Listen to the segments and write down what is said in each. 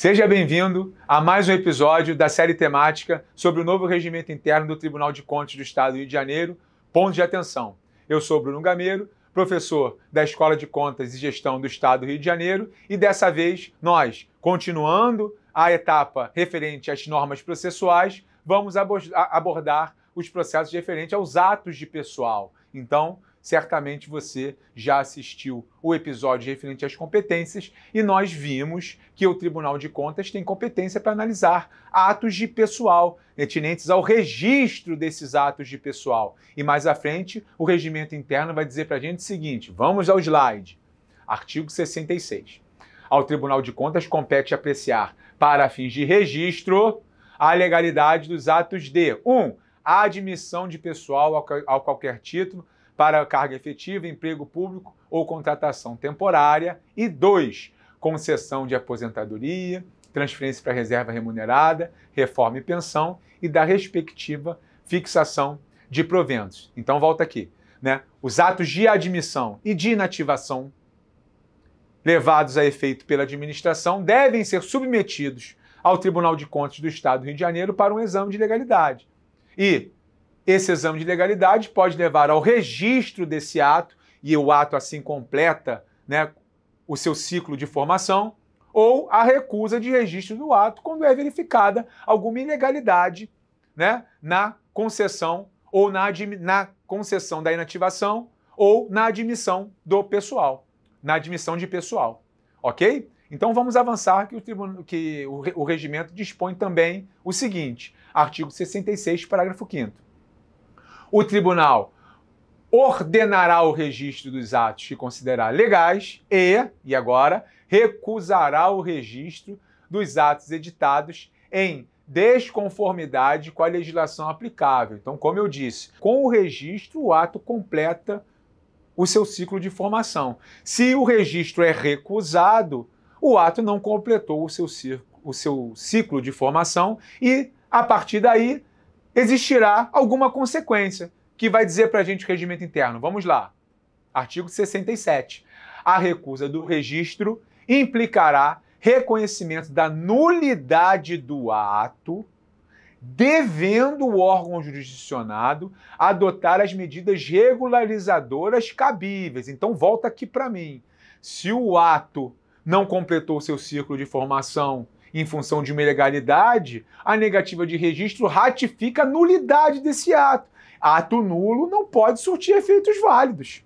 Seja bem-vindo a mais um episódio da série temática sobre o novo regimento interno do Tribunal de Contas do Estado do Rio de Janeiro, ponto de atenção. Eu sou Bruno Gameiro, professor da Escola de Contas e Gestão do Estado do Rio de Janeiro, e dessa vez nós, continuando a etapa referente às normas processuais, vamos abordar os processos referentes aos atos de pessoal. Então, certamente você já assistiu o episódio referente às competências e nós vimos que o Tribunal de Contas tem competência para analisar atos de pessoal pertinentes ao registro desses atos de pessoal. E mais à frente, o regimento interno vai dizer para a gente o seguinte: vamos ao slide. Artigo 66. Ao Tribunal de Contas compete apreciar, para fins de registro, a legalidade dos atos de 1. Um, admissão de pessoal a ao qualquer título para carga efetiva, emprego público ou contratação temporária. E dois, concessão de aposentadoria, transferência para reserva remunerada, reforma e pensão e da respectiva fixação de proventos. Então, volta aqui. Né? Os atos de admissão e de inativação levados a efeito pela administração devem ser submetidos ao Tribunal de Contas do Estado do Rio de Janeiro para um exame de legalidade. E esse exame de legalidade pode levar ao registro desse ato, e o ato assim completa né, o seu ciclo de formação, ou a recusa de registro do ato quando é verificada alguma ilegalidade né, na concessão ou na, na concessão da inativação ou na admissão do pessoal, na admissão de pessoal, ok? Então vamos avançar que o, tribunal, que o, o regimento dispõe também o seguinte, artigo 66, parágrafo 5 o tribunal ordenará o registro dos atos que considerar legais e, e agora, recusará o registro dos atos editados em desconformidade com a legislação aplicável. Então, como eu disse, com o registro, o ato completa o seu ciclo de formação. Se o registro é recusado, o ato não completou o seu, ciclo, o seu ciclo de formação e, a partir daí, existirá alguma consequência que vai dizer para a gente o regimento interno. Vamos lá. Artigo 67. A recusa do registro implicará reconhecimento da nulidade do ato, devendo o órgão jurisdicionado adotar as medidas regularizadoras cabíveis. Então, volta aqui para mim. Se o ato não completou seu ciclo de formação em função de uma ilegalidade, a negativa de registro ratifica a nulidade desse ato. Ato nulo não pode surtir efeitos válidos.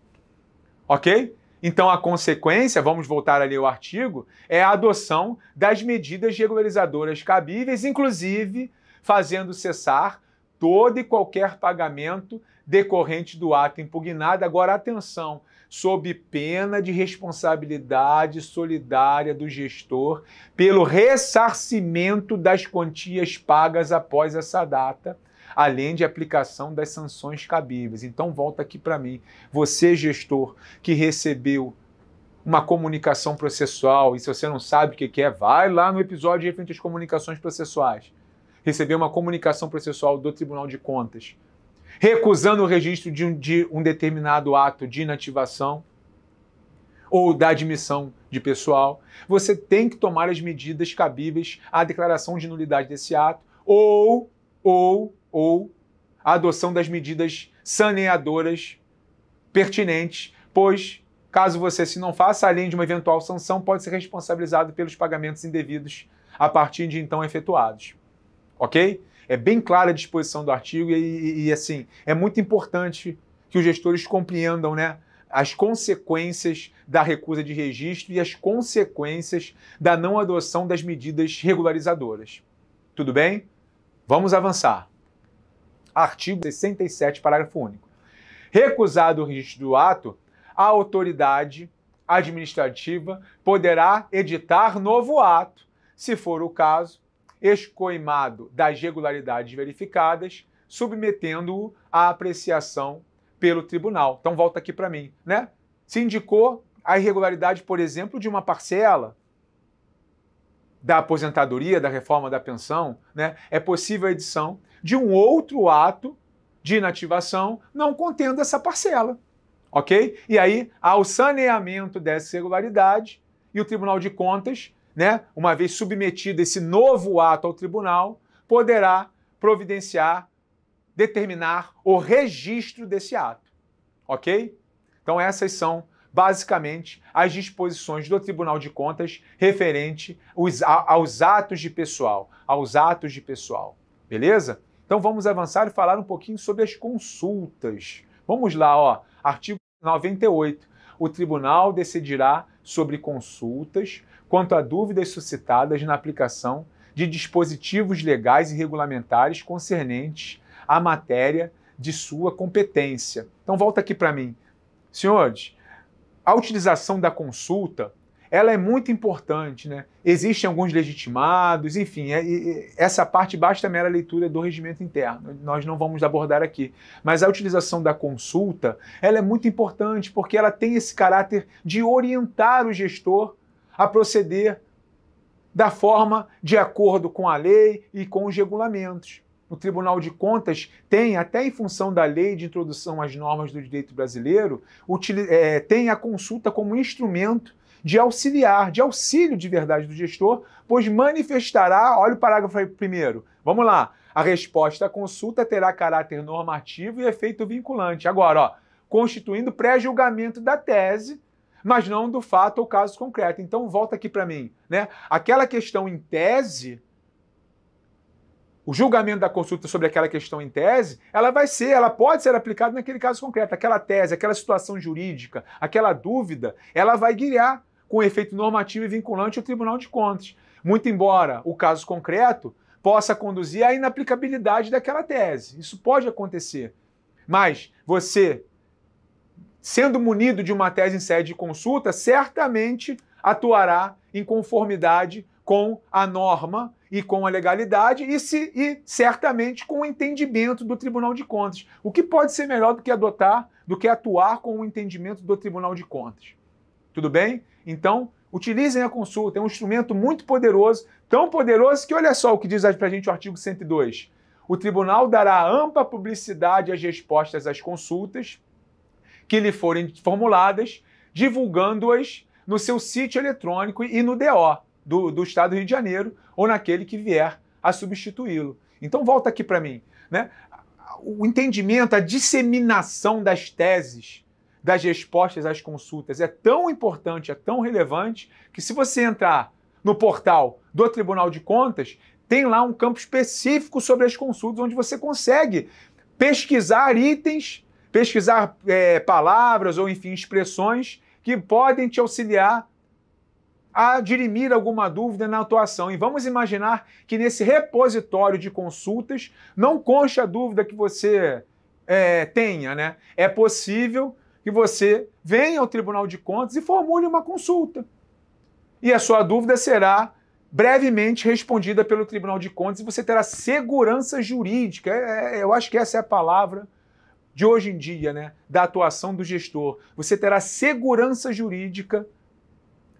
Ok? Então, a consequência, vamos voltar ali ao artigo, é a adoção das medidas regularizadoras cabíveis, inclusive fazendo cessar todo e qualquer pagamento decorrente do ato impugnado. Agora, atenção, sob pena de responsabilidade solidária do gestor pelo ressarcimento das quantias pagas após essa data, além de aplicação das sanções cabíveis. Então, volta aqui para mim. Você, gestor, que recebeu uma comunicação processual, e se você não sabe o que é, vai lá no episódio referente às comunicações processuais. Recebeu uma comunicação processual do Tribunal de Contas recusando o registro de um, de um determinado ato de inativação ou da admissão de pessoal, você tem que tomar as medidas cabíveis à declaração de nulidade desse ato ou ou ou a adoção das medidas saneadoras pertinentes, pois caso você se não faça, além de uma eventual sanção, pode ser responsabilizado pelos pagamentos indevidos a partir de então efetuados. OK? é bem clara a disposição do artigo e, e, e assim, é muito importante que os gestores compreendam, né? as consequências da recusa de registro e as consequências da não adoção das medidas regularizadoras. Tudo bem? Vamos avançar. Artigo 67, parágrafo único. Recusado o registro do ato, a autoridade administrativa poderá editar novo ato, se for o caso, escoimado das regularidades verificadas, submetendo-o à apreciação pelo tribunal. Então volta aqui para mim, né? Se indicou a irregularidade, por exemplo, de uma parcela da aposentadoria, da reforma da pensão, né? É possível a edição de um outro ato de inativação não contendo essa parcela, ok? E aí há o saneamento dessa irregularidade e o Tribunal de Contas né, uma vez submetido esse novo ato ao tribunal, poderá providenciar, determinar o registro desse ato. Ok? Então, essas são basicamente as disposições do Tribunal de Contas referente aos, atos de pessoal, aos atos de pessoal. Beleza? Então vamos avançar e falar um pouquinho sobre as consultas. Vamos lá, ó, artigo 98 o tribunal decidirá sobre consultas quanto a dúvidas suscitadas na aplicação de dispositivos legais e regulamentares concernentes à matéria de sua competência. Então, volta aqui para mim. Senhores, a utilização da consulta ela é muito importante, né? Existem alguns legitimados, enfim, é, é, essa parte basta a mera leitura do regimento interno. Nós não vamos abordar aqui, mas a utilização da consulta, ela é muito importante porque ela tem esse caráter de orientar o gestor a proceder da forma de acordo com a lei e com os regulamentos. O Tribunal de Contas tem, até em função da lei de introdução às normas do direito brasileiro, eh, tem a consulta como instrumento de auxiliar, de auxílio de verdade do gestor, pois manifestará, olha o parágrafo aí primeiro, vamos lá, a resposta à consulta terá caráter normativo e efeito vinculante. Agora, ó, constituindo pré-julgamento da tese, mas não do fato ou caso concreto. Então volta aqui para mim, né? Aquela questão em tese, o julgamento da consulta sobre aquela questão em tese, ela vai ser, ela pode ser aplicada naquele caso concreto, aquela tese, aquela situação jurídica, aquela dúvida, ela vai guiar com efeito normativo e vinculante ao Tribunal de Contas, muito embora o caso concreto possa conduzir à inaplicabilidade daquela tese. Isso pode acontecer. Mas você, sendo munido de uma tese em sede de consulta, certamente atuará em conformidade com a norma e com a legalidade e, se, e certamente com o entendimento do Tribunal de Contas. O que pode ser melhor do que adotar, do que atuar com o entendimento do Tribunal de Contas? Tudo bem? Então, utilizem a consulta, é um instrumento muito poderoso, tão poderoso que olha só o que diz para a gente o artigo 102. O tribunal dará ampla publicidade às respostas às consultas que lhe forem formuladas, divulgando-as no seu sítio eletrônico e no DO do, do Estado do Rio de Janeiro ou naquele que vier a substituí-lo. Então, volta aqui para mim. Né? O entendimento, a disseminação das teses das respostas às consultas é tão importante, é tão relevante, que se você entrar no portal do Tribunal de Contas, tem lá um campo específico sobre as consultas, onde você consegue pesquisar itens, pesquisar é, palavras ou, enfim, expressões que podem te auxiliar a dirimir alguma dúvida na atuação. E vamos imaginar que nesse repositório de consultas não concha a dúvida que você é, tenha, né? É possível que você venha ao Tribunal de Contas e formule uma consulta. E a sua dúvida será brevemente respondida pelo Tribunal de Contas e você terá segurança jurídica. É, é, é eu acho que essa é a palavra de hoje em dia, né, da atuação do gestor. Você terá segurança jurídica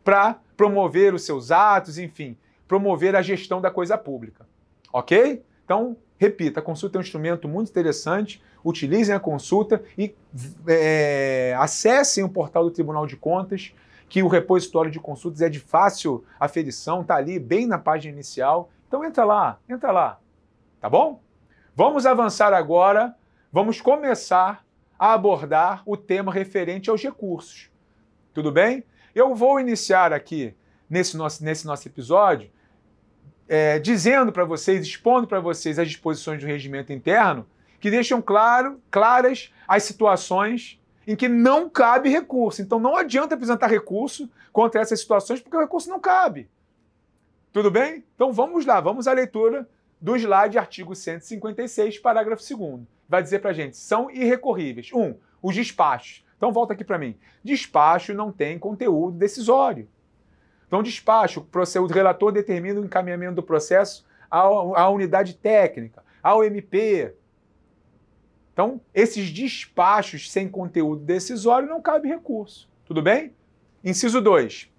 para promover os seus atos, enfim, promover a gestão da coisa pública. Ok? Então, repita, a consulta é um instrumento muito interessante utilizem a consulta e é, acessem o portal do Tribunal de Contas, que o repositório de consultas é de fácil aferição, está ali bem na página inicial. Então entra lá, entra lá, tá bom? Vamos avançar agora, vamos começar a abordar o tema referente aos recursos. Tudo bem? Eu vou iniciar aqui nesse nosso, nesse nosso episódio é, dizendo para vocês, expondo para vocês as disposições do regimento interno que deixam claro, claras as situações em que não cabe recurso. Então não adianta apresentar recurso contra essas situações, porque o recurso não cabe. Tudo bem? Então vamos lá, vamos à leitura do slide artigo 156, parágrafo 2 vai dizer para gente, são irrecorríveis. Um, os despachos. Então volta aqui para mim. Despacho não tem conteúdo decisório. Então despacho, o relator determina o encaminhamento do processo à unidade técnica, ao MP, então, esses despachos sem conteúdo decisório não cabe recurso. Tudo bem? Inciso 2.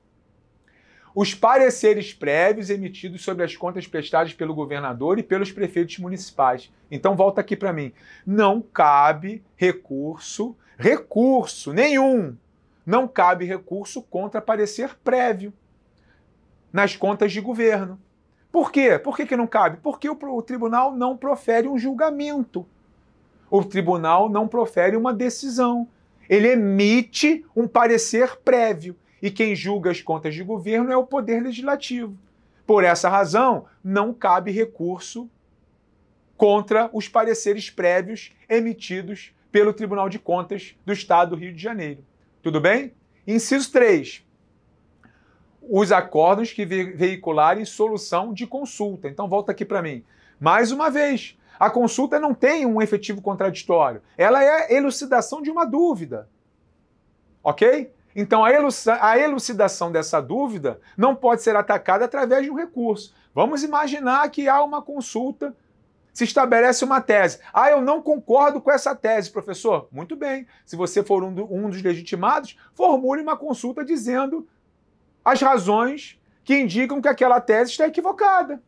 Os pareceres prévios emitidos sobre as contas prestadas pelo governador e pelos prefeitos municipais. Então, volta aqui para mim. Não cabe recurso, recurso nenhum. Não cabe recurso contra parecer prévio nas contas de governo. Por quê? Por que, que não cabe? Porque o, o tribunal não profere um julgamento o tribunal não profere uma decisão. Ele emite um parecer prévio. E quem julga as contas de governo é o Poder Legislativo. Por essa razão, não cabe recurso contra os pareceres prévios emitidos pelo Tribunal de Contas do Estado do Rio de Janeiro. Tudo bem? Inciso 3. Os acordos que veicularem solução de consulta. Então, volta aqui para mim. Mais uma vez, a consulta não tem um efetivo contraditório, ela é a elucidação de uma dúvida. Ok? Então, a elucidação dessa dúvida não pode ser atacada através de um recurso. Vamos imaginar que há uma consulta, se estabelece uma tese. Ah, eu não concordo com essa tese, professor. Muito bem. Se você for um, do, um dos legitimados, formule uma consulta dizendo as razões que indicam que aquela tese está equivocada.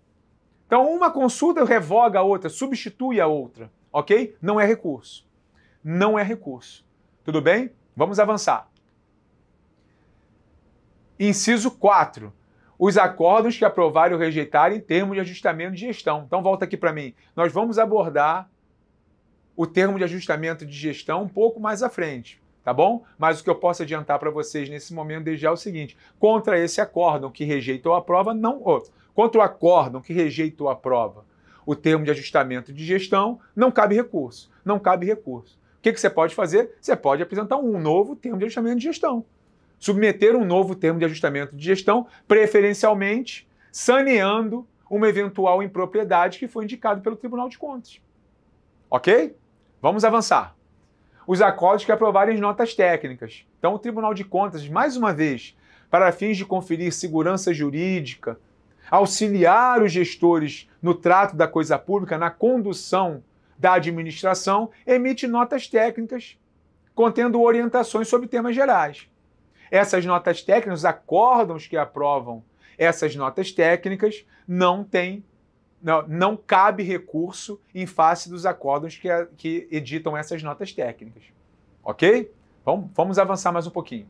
Então, uma consulta revoga a outra, substitui a outra, ok? Não é recurso. Não é recurso. Tudo bem? Vamos avançar. Inciso 4. Os acordos que aprovarem ou rejeitarem em termos de ajustamento de gestão. Então, volta aqui para mim. Nós vamos abordar o termo de ajustamento de gestão um pouco mais à frente, tá bom? Mas o que eu posso adiantar para vocês nesse momento desde já é o seguinte: contra esse acórdão que rejeita ou aprova, não. Oh, contra o acórdão que rejeitou a prova, o termo de ajustamento de gestão, não cabe recurso. Não cabe recurso. O que, que você pode fazer? Você pode apresentar um novo termo de ajustamento de gestão. Submeter um novo termo de ajustamento de gestão, preferencialmente saneando uma eventual impropriedade que foi indicado pelo Tribunal de Contas. Ok? Vamos avançar. Os acordos que aprovarem as notas técnicas. Então, o Tribunal de Contas, mais uma vez, para fins de conferir segurança jurídica auxiliar os gestores no trato da coisa pública, na condução da administração, emite notas técnicas contendo orientações sobre temas gerais. Essas notas técnicas, os acórdãos que aprovam essas notas técnicas, não tem não, não, cabe recurso em face dos acórdãos que, que editam essas notas técnicas. Ok? Vamos, vamos avançar mais um pouquinho.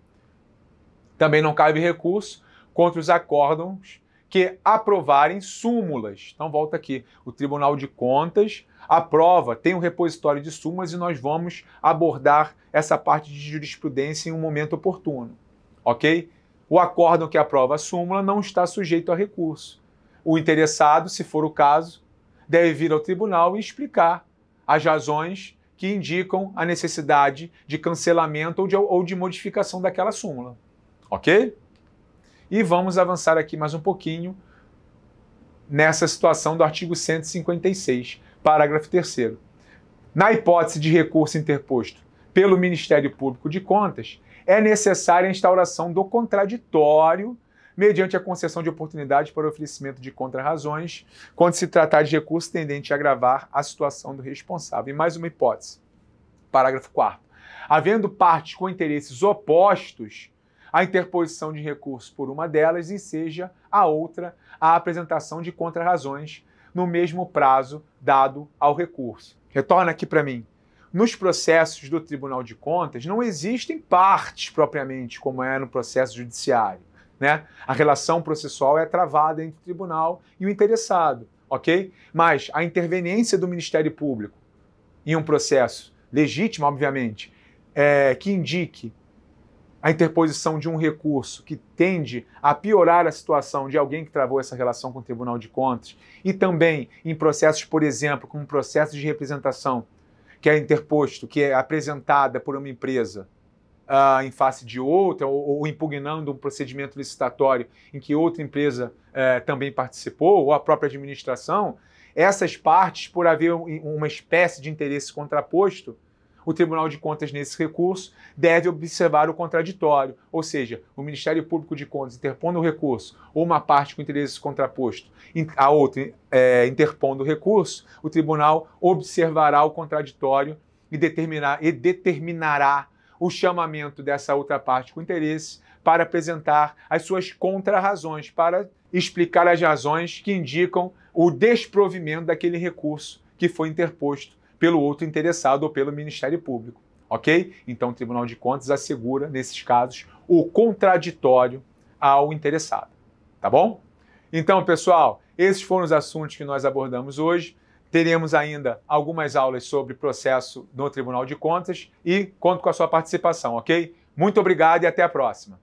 Também não cabe recurso contra os acórdãos que aprovarem súmulas. Então volta aqui, o Tribunal de Contas aprova, tem um repositório de súmulas e nós vamos abordar essa parte de jurisprudência em um momento oportuno, ok? O acórdão que aprova a súmula não está sujeito a recurso. O interessado, se for o caso, deve vir ao tribunal e explicar as razões que indicam a necessidade de cancelamento ou de, ou de modificação daquela súmula. Ok? E vamos avançar aqui mais um pouquinho nessa situação do artigo 156, parágrafo 3. Na hipótese de recurso interposto pelo Ministério Público de Contas, é necessária a instauração do contraditório mediante a concessão de oportunidade para oferecimento de contrarrazões, quando se tratar de recurso tendente a agravar a situação do responsável. E mais uma hipótese. Parágrafo 4. Havendo partes com interesses opostos a interposição de recurso por uma delas e seja a outra a apresentação de contrarrazões no mesmo prazo dado ao recurso. Retorna aqui para mim. Nos processos do Tribunal de Contas não existem partes propriamente, como é no processo judiciário. Né? A relação processual é travada entre o tribunal e o interessado, ok? Mas a interveniência do Ministério Público em um processo legítimo, obviamente, é, que indique a interposição de um recurso que tende a piorar a situação de alguém que travou essa relação com o Tribunal de Contas, e também em processos, por exemplo, como um processo de representação que é interposto, que é apresentada por uma empresa uh, em face de outra, ou, ou, impugnando um procedimento licitatório em que outra empresa uh, também participou, ou a própria administração, essas partes, por haver uma espécie de interesse contraposto, o Tribunal de Contas, nesse recurso, deve observar o contraditório, ou seja, o Ministério Público de Contas interpondo o recurso ou uma parte com interesse contraposto, a outra é, interpondo o recurso, o tribunal observará o contraditório e, determinar, e determinará o chamamento dessa outra parte com interesse para apresentar as suas contrarrazões, para explicar as razões que indicam o desprovimento daquele recurso que foi interposto pelo outro interessado ou pelo Ministério Público. Ok? Então, o Tribunal de Contas assegura, nesses casos, o contraditório ao interessado. Tá bom? Então, pessoal, esses foram os assuntos que nós abordamos hoje. Teremos ainda algumas aulas sobre processo no Tribunal de Contas e conto com a sua participação, ok? Muito obrigado e até a próxima.